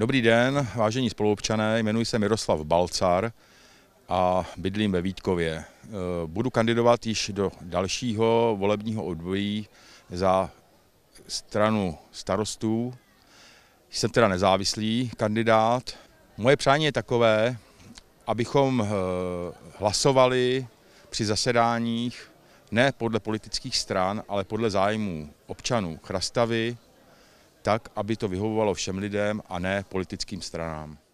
Dobrý den, vážení spoluobčané, jmenuji se Miroslav Balcar a bydlím ve Vítkově. E, budu kandidovat již do dalšího volebního období za stranu starostů. Jsem teda nezávislý kandidát. Moje přání je takové, abychom e, hlasovali při zasedáních ne podle politických stran, ale podle zájmů občanů Chrastavy, tak, aby to vyhovovalo všem lidem a ne politickým stranám.